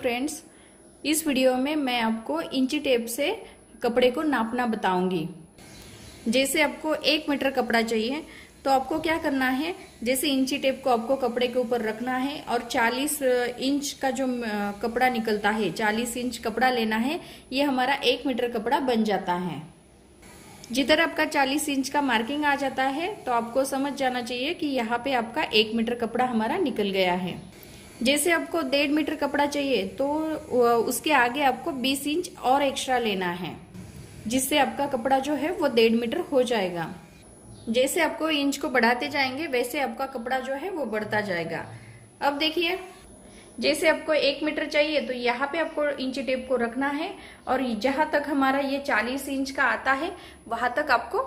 friends इस video में मैं आपको इंची टेप से कपड़े को नापना बताऊंगी जैसे आपको एक मीटर कपड़ा चाहिए तो आपको क्या करना है जैसे इंची टेप को आपको कपड़े के ऊपर रखना है और 40 इंच का जो कपड़ा निकलता है 40 इंच कपड़ा लेना है ये हमारा एक मीटर कपड़ा बन जाता है जिधर आपका 40 इंच का मार्किंग आ जाता है तो आपको समझ जाना चाहिए कि यहाँ पे आपका एक मीटर कपड़ा हमारा निकल गया है जैसे आपको डेढ़ मीटर कपड़ा चाहिए तो उसके आगे आपको बीस इंच और एक्स्ट्रा लेना है जिससे आपका कपड़ा जो है वो डेढ़ मीटर हो जाएगा जैसे आपको इंच को बढ़ाते जाएंगे वैसे आपका कपड़ा जो है वो बढ़ता जाएगा अब देखिए जैसे आपको एक मीटर चाहिए तो यहाँ पे आपको इंची टेप को रखना है और जहां तक हमारा ये चालीस इंच का आता है वहां तक आपको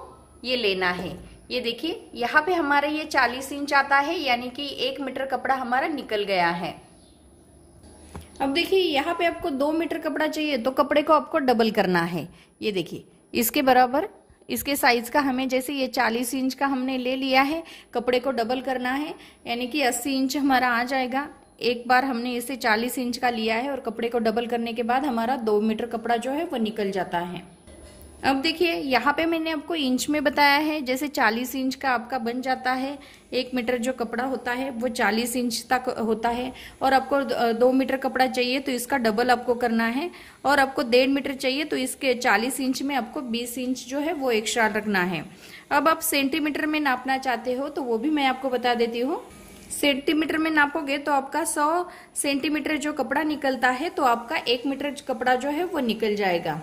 ये लेना है ये देखिए यहाँ पे हमारा ये 40 इंच आता है यानी कि एक मीटर कपड़ा हमारा निकल गया है अब देखिए यहाँ पे आपको दो मीटर कपड़ा चाहिए तो कपड़े को आपको डबल करना है ये देखिए इसके बराबर इसके साइज का हमें जैसे ये 40 इंच का हमने ले लिया है कपड़े को डबल करना है यानी कि 80 इंच हमारा आ जाएगा एक बार हमने इसे 40 इंच का लिया है और कपड़े को डबल करने के बाद हमारा दो मीटर कपड़ा जो है वो निकल जाता है अब देखिए यहाँ पे मैंने आपको इंच में बताया है जैसे 40 इंच का आपका बन जाता है एक मीटर जो कपड़ा होता है वो 40 इंच तक होता है और आपको दो मीटर कपड़ा चाहिए तो इसका डबल आपको करना है और आपको डेढ़ मीटर चाहिए तो इसके 40 इंच में आपको 20 इंच जो है वो एक्स्ट्रा रखना है अब आप सेंटीमीटर में नापना चाहते हो तो वो भी मैं आपको बता देती हूँ सेंटीमीटर में नापोगे तो आपका 100 सेंटीमीटर जो कपड़ा निकलता है तो आपका एक मीटर कपड़ा जो है वो निकल जाएगा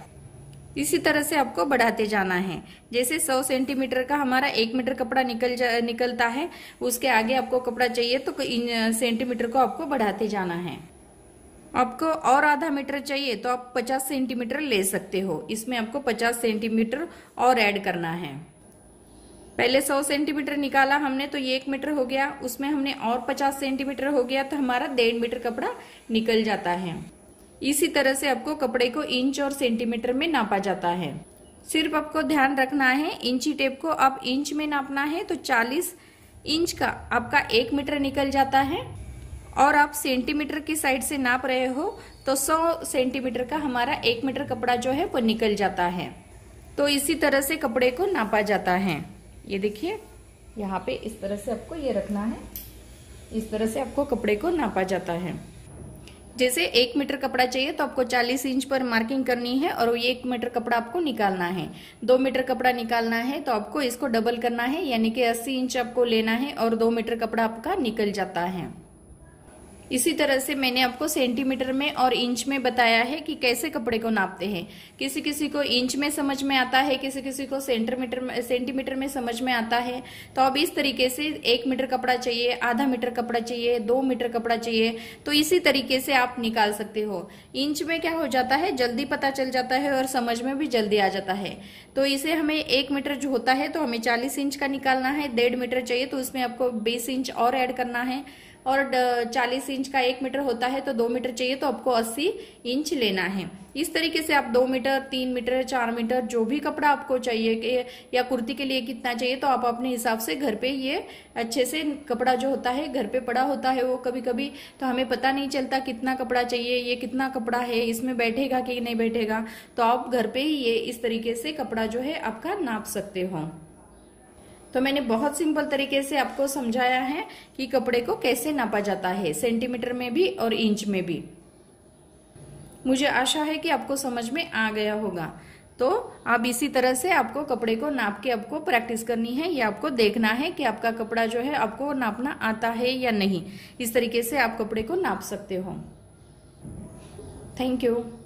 इसी तरह से आपको बढ़ाते जाना है जैसे 100 सेंटीमीटर का हमारा एक मीटर कपड़ा निकल जा निकलता है उसके आगे आपको कपड़ा चाहिए तो इन सेंटीमीटर को आपको बढ़ाते जाना है आपको और आधा मीटर चाहिए तो आप 50 सेंटीमीटर ले सकते हो इसमें आपको 50 सेंटीमीटर और ऐड करना है पहले 100 सेंटीमीटर निकाला हमने तो ये एक मीटर हो गया उसमें हमने और 50 सेंटीमीटर हो गया तो हमारा डेढ़ मीटर कपड़ा निकल जाता है इसी तरह से आपको कपड़े को इंच और सेंटीमीटर में नापा जाता है सिर्फ आपको ध्यान रखना है इंची टेप को आप इंच में नापना है तो 40 इंच का आपका एक मीटर निकल जाता है और आप सेंटीमीटर की साइड से नाप रहे हो तो 100 सेंटीमीटर का हमारा एक मीटर कपड़ा जो है वो निकल जाता है तो इसी तरह से कपड़े को नापा जाता है ये देखिए यहाँ पे इस तरह से आपको ये रखना है इस तरह से आपको कपड़े को नापा जाता है जैसे एक मीटर कपड़ा चाहिए तो आपको 40 इंच पर मार्किंग करनी है और वो एक मीटर कपड़ा आपको निकालना है दो मीटर कपड़ा निकालना है तो आपको इसको डबल करना है यानी कि 80 इंच आपको लेना है और दो मीटर कपड़ा आपका निकल जाता है इसी तरह से मैंने आपको सेंटीमीटर में और इंच में बताया है कि कैसे कपड़े को नापते हैं किसी किसी को इंच में समझ में आता है किसी किसी को सेंटीमीटर में सेंटीमीटर में समझ में आता है तो अब इस तरीके से एक मीटर कपड़ा चाहिए आधा मीटर कपड़ा चाहिए दो मीटर कपड़ा चाहिए तो इसी तरीके से आप निकाल सकते हो इंच में क्या हो जाता है जल्दी पता चल जाता है और समझ में भी जल्दी आ जाता है तो इसे हमें एक मीटर जो होता है तो हमें चालीस इंच का निकालना है डेढ़ मीटर चाहिए तो उसमें आपको बीस इंच और एड करना है और 40 इंच का एक मीटर होता है तो दो मीटर चाहिए तो आपको 80 इंच लेना है इस तरीके से आप दो मीटर तीन मीटर चार मीटर जो भी कपड़ा आपको चाहिए या कुर्ती के लिए कितना चाहिए तो आप अपने हिसाब से घर पे ये अच्छे से कपड़ा जो होता है घर पे पड़ा होता है वो कभी कभी तो हमें पता नहीं चलता कितना कपड़ा चाहिए ये कितना कपड़ा है इसमें बैठेगा कि नहीं बैठेगा तो आप घर पे ही ये इस तरीके से कपड़ा जो है आपका नाप सकते हो तो मैंने बहुत सिंपल तरीके से आपको समझाया है कि कपड़े को कैसे नापा जाता है सेंटीमीटर में भी और इंच में भी मुझे आशा है कि आपको समझ में आ गया होगा तो अब इसी तरह से आपको कपड़े को नाप के आपको प्रैक्टिस करनी है या आपको देखना है कि आपका कपड़ा जो है आपको नापना आता है या नहीं इस तरीके से आप कपड़े को नाप सकते हो थैंक यू